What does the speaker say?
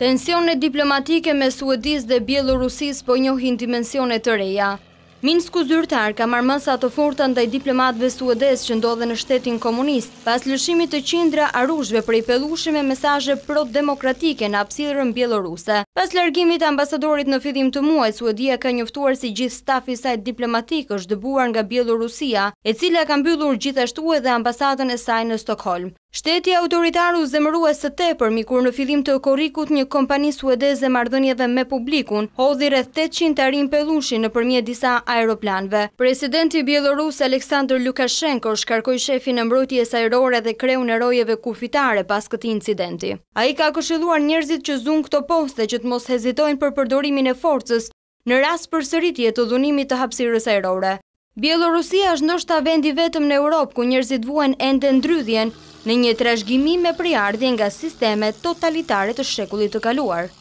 Tensionet diplomatike me Suedis dhe Bielorusis po njohin dimensionet të reja. Minsku zyrtar ka marrë mësa të forta ndaj diplomatëve Suedes që ndodhen në shtetin komunist, pas lëshimit të qindra arushve për i pelushim mesaje pro-demokratike në apsirën bieloruse. Pas lërgimit ambasadorit në fidim të muaj, Suedia ka njëftuar si gjithë stafi sajt diplomatik është dëbuar nga Bielorusia, e cila ka mbyllur gjithashtu edhe ambasadën e saj në Stokholm. Shteti autoritaru zemrua së te përmi kur në filim të korikut një kompani suedeze mardhënjeve me publikun, hodhi rreth 800 arim pelushi në përmje disa aeroplanve. Presidenti Bielorus Aleksandr Lukashenko shkarkoj shefi në mbrojtjes aerore dhe kreu në rojeve kufitare pas këti incidenti. A i ka këshiluar njerëzit që zunë këto poste që të mos hezitojnë për përdorimin e forcës në ras për sëritje të dhunimit të hapsirës aerore. Bielorusia është nështë ta vendi vetëm në Europë ku njerëzit vuen ende ndrydhjen në një trashgjimi me priardhje nga sisteme totalitare të shekullit të kaluar.